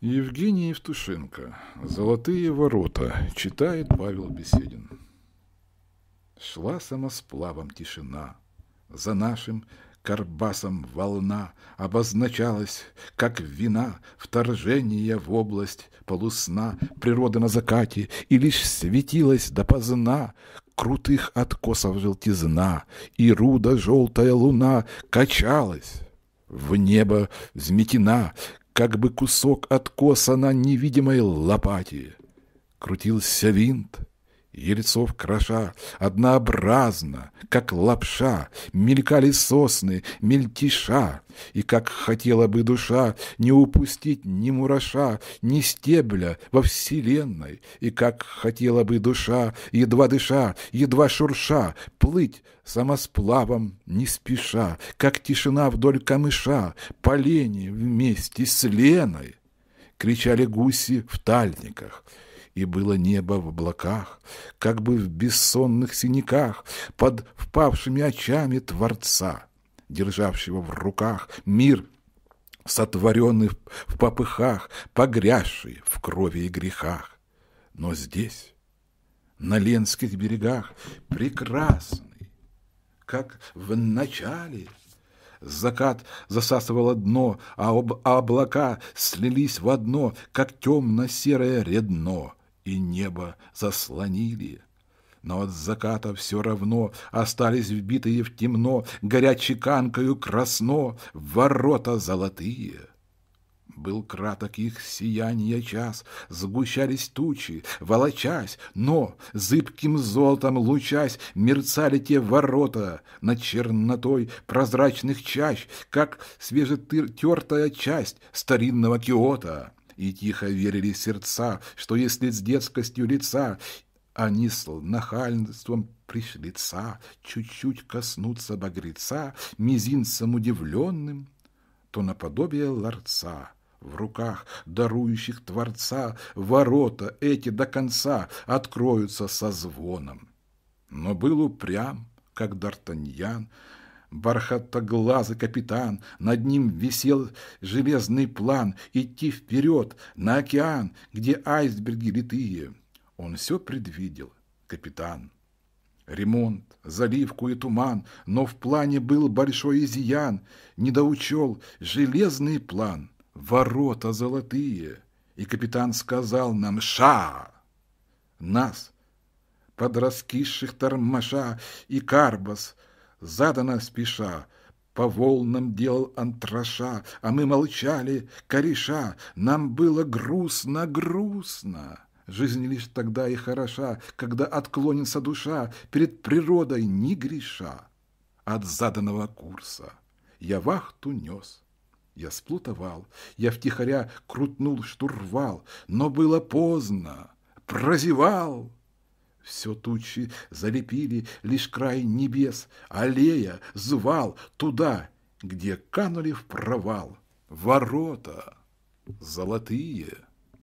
Евгений Евтушенко. «Золотые ворота», читает Павел Беседин. Шла самосплавом тишина. За нашим карбасом волна обозначалась, как вина вторжение в область полусна природа на закате, и лишь светилась допоздна крутых откосов желтизна, и руда желтая луна качалась в небо взметена, как бы кусок откоса на невидимой лопате. Крутился винт, Ельцов кроша, однообразно, как лапша, мелькали сосны, мельтиша, и как хотела бы душа не упустить ни мураша, ни стебля во вселенной, и как хотела бы душа, едва дыша, едва шурша, плыть самосплавом не спеша, как тишина вдоль камыша, полени вместе с Леной, кричали гуси в тальниках — и было небо в облаках, как бы в бессонных синяках, под впавшими очами Творца, державшего в руках мир сотворенный в попыхах, погрязший в крови и грехах. Но здесь, на Ленских берегах, прекрасный, как в начале, закат засасывало дно, а об а облака слились в одно, как темно-серое редно и небо заслонили. Но от заката все равно остались вбитые в темно, горячей канкою красно, ворота золотые. Был краток их сияние час, сгущались тучи, волочась, но зыбким золотом лучась мерцали те ворота над чернотой прозрачных чащ, как свежетертая часть старинного Киота и тихо верили сердца, что если с детскостью лица они с нахальством пришлица чуть-чуть коснутся багреца мизинцем удивленным, то наподобие ларца в руках дарующих Творца ворота эти до конца откроются со звоном. Но был упрям, как Д'Артаньян, Бархатоглазый капитан, над ним висел железный план идти вперед, на океан, где айсберги литые. Он все предвидел, капитан. Ремонт, заливку и туман, но в плане был большой изъян, недоучел железный план, ворота золотые. И капитан сказал нам «Ша!» Нас, под раскисших тормоша и карбас, задано спеша, по волнам делал антраша, а мы молчали, кореша, нам было грустно-грустно. Жизнь лишь тогда и хороша, когда отклонится душа перед природой не греша. От заданного курса я вахту нес, я сплутовал, я втихаря крутнул штурвал, но было поздно, прозевал. Все тучи залепили лишь край небес, Аллея звал туда, где канули в провал ворота золотые.